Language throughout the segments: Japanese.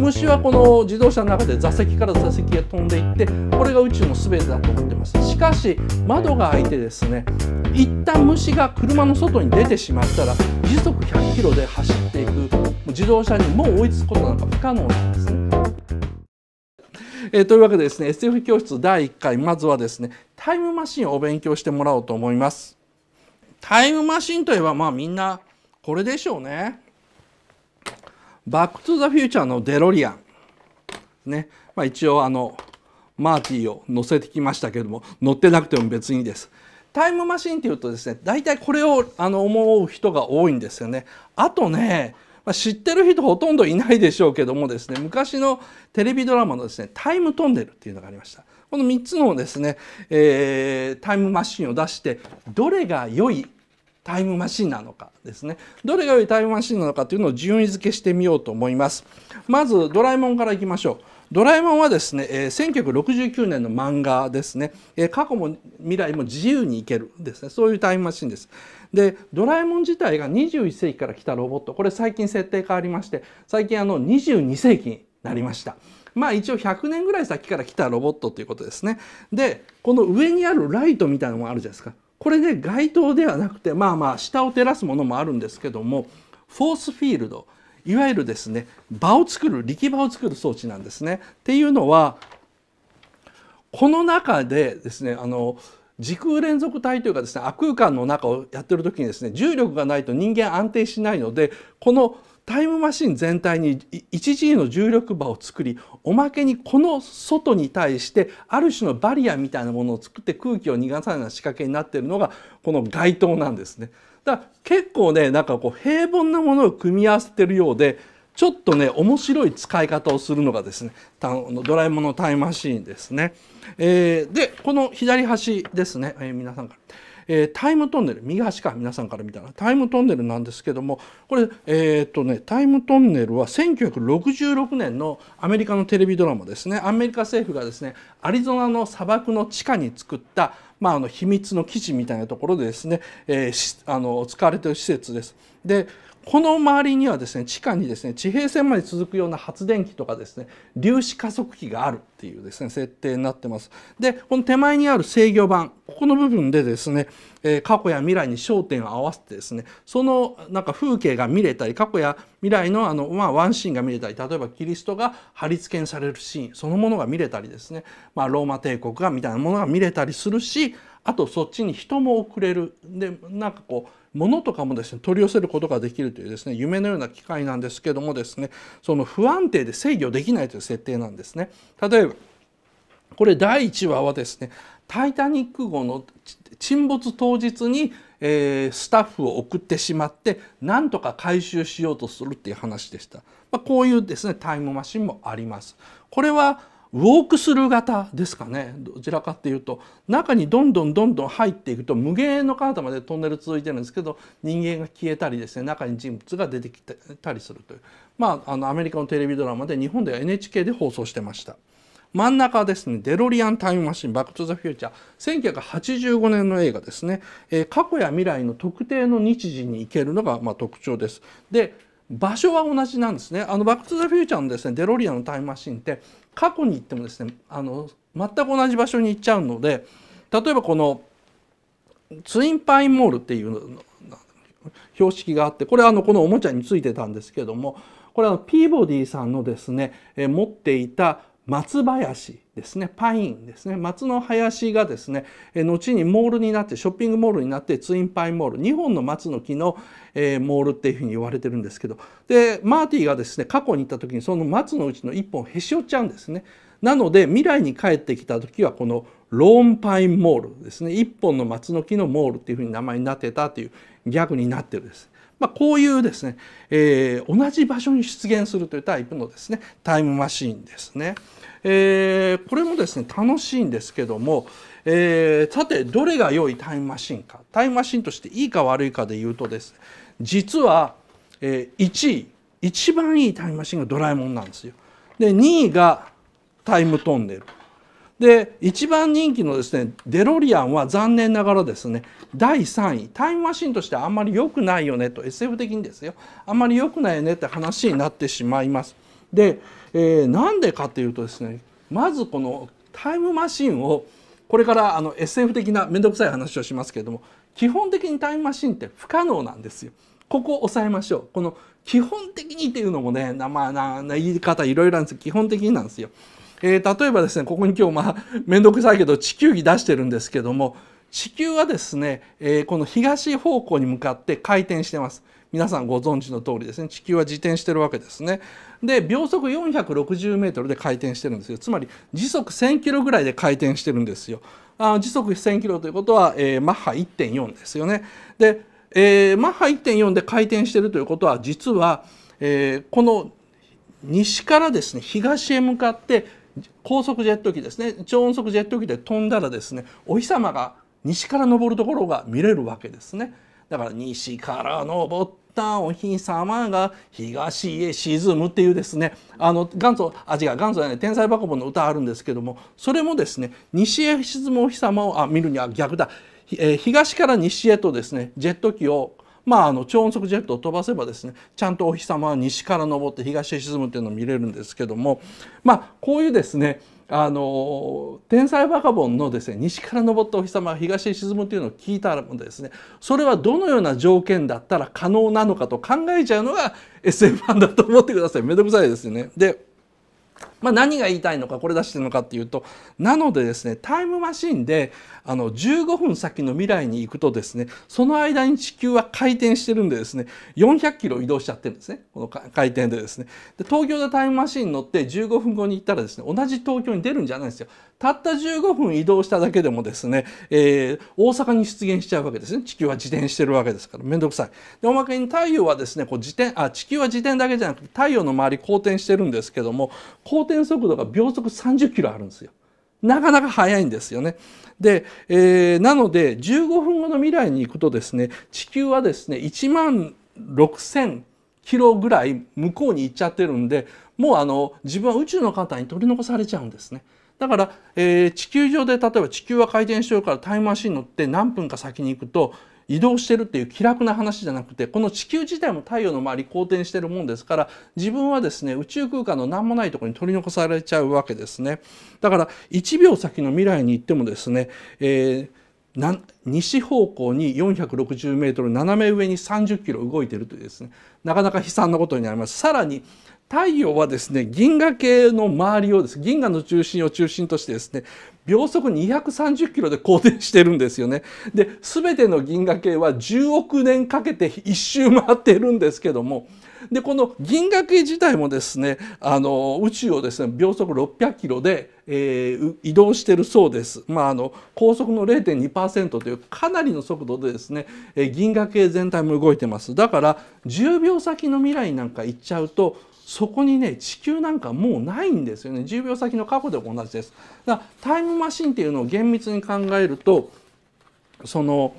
虫はこの自動車の中で座席から座席へ飛んでいってこれが宇宙の全てだと思ってますしかし窓が開いてですね一旦虫が車の外に出てしまったら時速100キロで走っていく自動車にもう追いつくことなんか不可能なんですね。えー、というわけでですね SF 教室第1回まずはですねタイムマシンをお勉強してもらおうと思います。タイムマシンといえばまあみんなこれでしょうね。バック・トゥ・ザ・フューチャーのデロリアン。ね。まあ一応あの、マーティーを乗せてきましたけれども、乗ってなくても別にです。タイムマシンっていうとですね、大体これをあの思う人が多いんですよね。あとね、まあ、知ってる人ほとんどいないでしょうけどもですね、昔のテレビドラマのですね、タイムトンネルっていうのがありました。この3つのですね、えー、タイムマシンを出して、どれが良いタイムマシンなのかですねどれが良いタイムマシンなのかというのを順位付けしてみようと思いますまずドラえもんからいきましょうドラえもんはですね、え1969年の漫画ですね、え過去も未来も自由に行けるですねそういうタイムマシンですでドラえもん自体が21世紀から来たロボットこれ最近設定変わりまして最近あの22世紀になりましたまあ一応100年ぐらい先から来たロボットということですねでこの上にあるライトみたいなのもあるじゃないですかこれね街灯ではなくてまあまあ下を照らすものもあるんですけどもフォースフィールドいわゆるですね場を作る力場を作る装置なんですね。っていうのはこの中でですねあの時空連続体というかですね悪空間の中をやってる時にですね重力がないと人間安定しないのでこのタイムマシン全体に 1G の重力場を作りおまけにこの外に対してある種のバリアみたいなものを作って空気を逃がさないような仕掛けになっているのがこの街灯なんですね。だから結構ねなんかこう平凡なものを組み合わせてるようでちょっとね面白い使い方をするのがですねドラえもんのタイムマシーンですね。えー、でこの左端ですね、えー、皆さんから。えー、タイムトンネル右端か皆さんから見たらタイムトンネルなんですけどもこれ、えー、っとね、タイムトンネルは1966年のアメリカのテレビドラマですねアメリカ政府がですねアリゾナの砂漠の地下に作った、まあ、あの秘密の基地みたいなところでですね、えー、あの使われている施設です。でこの周りにはですね地下にですね地平線まで続くような発電機とかですね粒子加速器があるっていうですね設定になってます。でこの手前にある制御盤ここの部分でですね、え過去や未来に焦点を合わせてですねそのなんか風景が見れたり過去や未来のあの、まあ、ワンシーンが見れたり例えばキリストが貼り付けにされるシーンそのものが見れたりですね、まあ、ローマ帝国がみたいなものが見れたりするしあとそっちに人も送れるでなんかこう物とかもですね取り寄せることができるというですね夢のような機械なんですけどもですねその不安定で制御できないという設定なんですね。例えばこれ第1話はですね「タイタニック号」の沈没当日に、えー、スタッフを送ってしまってなんとか回収しようとするっていう話でした。まあ、こういうですねタイムマシンもあります。これはウォークスルー型ですかねどちらかっていうと中にどんどんどんどん入っていくと無限の彼方までトンネル続いてるんですけど人間が消えたりですね中に人物が出てきたりするというまああのアメリカのテレビドラマで日本では NHK で放送してました。真ん中ですね、デロリアンタイムマシン、バックトゥザフューチャー、1985年の映画ですね、えー、過去や未来の特定の日時に行けるのが、まあ、特徴です。で、場所は同じなんですね。あのバック・トゥ・ザ・フューチャーのですねデロリアンのタイムマシンって過去に行ってもですねあの全く同じ場所に行っちゃうので例えばこのツインパインモールっていう標識があってこれはあのこのおもちゃについてたんですけどもこれはピーボディさんのですね持っていた松林ですねパインですね松の林がですね後にモールになってショッピングモールになってツインパインモール2本の松の木の、えモールっていうふうに言われてるんですけどでマーティがですね過去に行った時にその松のうちの1本へし折っちゃうんですね。なので未来に帰ってきた時はこのローンパインモールですね1本の松の木のモールっていうふうに名前になってたというギャグになってるんです。まあ、こういうですね、えー、同じ場所に出現するというタイプのですねタイムマシーンですね。えー、これもですね楽しいんですけども、えー、さてどれが良いタイムマシンかタイムマシンとしていいか悪いかで言うとです、ね、実は、えー、1位一番いいタイムマシンがドラえもんなんですよ。で2位がタイムトンネルで一番人気のですねデロリアンは残念ながらですね第3位タイムマシンとしてあんまり良くないよねと SF 的にですよあんまり良くないよねって話になってしまいます。で、えー、なんでかっていうとですねまずこのタイムマシンをこれからあの SF 的な面倒くさい話をしますけれども基本的にタイムマシンって不可能なんですよ。ここを抑えましょう。この基本的にっていうのもね、まあ、な言い方いろいろなんですけど基本的になんですよ。えー、例えばですねここに今日まあ面倒くさいけど地球儀出してるんですけども地球はですね、えー、この東方向に向かって回転してます。皆さんご存知の通りですね地球は自転してるわけですね。で秒速 460m で回転してるんですよつまり時速 1,000km ぐらいで回転してるんですよ。あ時速 1,000km ということは、えー、マッハ1.4ですよね。で、えー、マッハ1.4で回転してるということは実は、えー、この西からですね東へ向かって高速ジェット機ですね超音速ジェット機で飛んだらですねお日様が西から昇るところが見れるわけですね。だから西から昇ったお日様が東へ沈むっていうですねあの元祖あ違う元祖じゃない天才バカボンの歌あるんですけどもそれもですね西へ沈むお日様をあ見るには逆だ、えー、東から西へとですねジェット機をまあ、あの超音速ジェットを飛ばせばですねちゃんとお日様は西から昇って東へ沈むっていうのを見れるんですけども、まあ、こういうですねあの天才バカボンのですね西から昇ったお日様が東へ沈むというのを聞いたらですねそれはどのような条件だったら可能なのかと考えちゃうのが SF 版だと思ってくださいめんどくさいですね。でまあ、何が言いたいのかこれ出してるのかっていうとなのでですねタイムマシンであの15分先の未来に行くとですねその間に地球は回転してるんでですね400キロ移動しちゃってるんですねこの回転でですねで東京でタイムマシンに乗って15分後に行ったらですね同じ東京に出るんじゃないんですよたった15分移動しただけでもですね、えー、大阪に出現しちゃうわけですね地球は自転してるわけですから面倒くさいでおまけに太陽はですねこう自転あ地球は自転だけじゃなくて太陽の周り公転してるんですけども公転転速度が秒速30キロあるんですよ。なかなか速いんですよね。で、えー、なので15分後の未来に行くとですね、地球はですね、1万6000キロぐらい向こうに行っちゃってるんで、もうあの自分は宇宙の方に取り残されちゃうんですね。だから、えー、地球上で例えば地球は回転してるからタイムマシン乗って何分か先に行くと移動してるっていう気楽な話じゃなくてこの地球自体も太陽の周り公転してるもんですから自分はですね宇宙空間の何もないところに取り残されちゃうわけですねだから1秒先の未来に行ってもですね、えー、西方向に460メートル斜め上に30キロ動いているというですねなかなか悲惨なことになります。さらに太陽はですね銀河系の周りをです銀河の中心を中心としてですね秒速230キロで公転してるんですよね。で全ての銀河系は10億年かけて一周回っているんですけどもでこの銀河系自体もですねあの宇宙をですね秒速600キロで、えー、移動してるそうです、まあ、あの高速の0.2%というかなりの速度でですね、えー、銀河系全体も動いてますだから10秒先の未来なんか行っちゃうとそこにね地球なんかもうないんですよね10秒先の過去でも同じですだからタイムマシンっていうのを厳密に考えるとその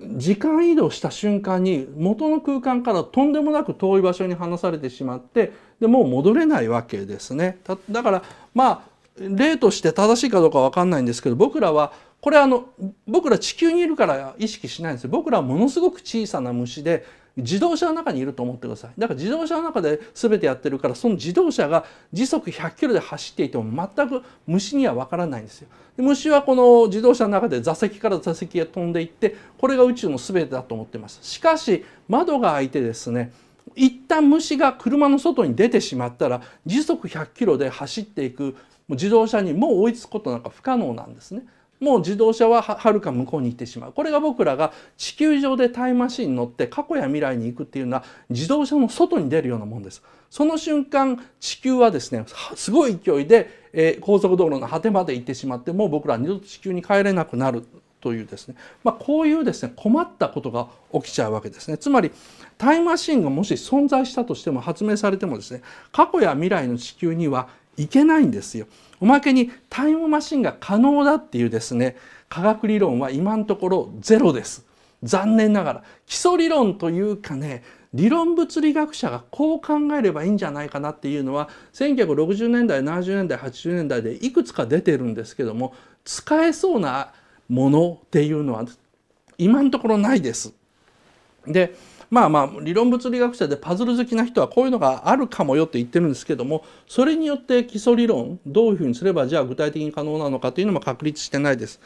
時間移動した瞬間に元の空間からとんでもなく遠い場所に離されてしまってでもう戻れないわけですね。だからまあ例として正しいかどうか分かんないんですけど僕らはこれあの僕ら地球にいるから意識しないんですよ僕らはものすごく小さな虫で自動車の中にいると思ってくださいだから自動車の中で全てやってるからその自動車が時速100キロで走っていても全く虫には分からないんですよで虫はこの自動車の中で座席から座席へ飛んでいってこれが宇宙の全てだと思ってますしかし窓が開いてですね一旦虫が車の外に出てしまったら時速100キロで走っていく自動車にもう追いつくことなんか不可能なんですね。もう自動車ははるか向こうに行ってしまうこれが僕らが地球上でタイムマシンに乗って過去や未来に行くっていうのは自動車の外に出るようなもんですその瞬間地球はですねすごい勢いで、えー、高速道路の果てまで行ってしまってもう僕らは二度と地球に帰れなくなるというですね、まあ、こういうですね困ったことが起きちゃうわけですねつまりタイムマシンがもし存在したとしても発明されてもですね過去や未来の地球には行けないんですよ。おまけにタイムマシンが可能だっていうですね科学理論は今のところゼロです残念ながら基礎理論というかね理論物理学者がこう考えればいいんじゃないかなっていうのは1960年代70年代80年代でいくつか出てるんですけども使えそうなものっていうのは今のところないです。でまあまあ理論物理学者でパズル好きな人はこういうのがあるかもよって言ってるんですけどもそれによって基礎理論どういうふうにすればじゃあ具体的に可能なのかというのも確立してないです。